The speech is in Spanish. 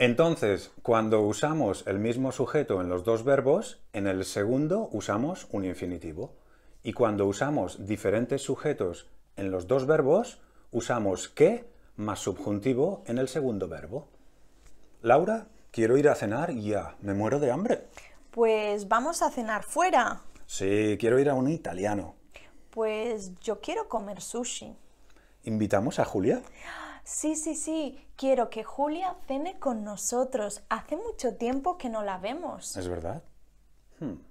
Entonces, cuando usamos el mismo sujeto en los dos verbos, en el segundo usamos un infinitivo. Y cuando usamos diferentes sujetos en los dos verbos, usamos que más subjuntivo en el segundo verbo. Laura, quiero ir a cenar ya. Me muero de hambre. Pues vamos a cenar fuera. Sí, quiero ir a un italiano. Pues yo quiero comer sushi. ¿Invitamos a Julia? Sí, sí, sí, quiero que Julia cene con nosotros. Hace mucho tiempo que no la vemos. ¿Es verdad? Hmm.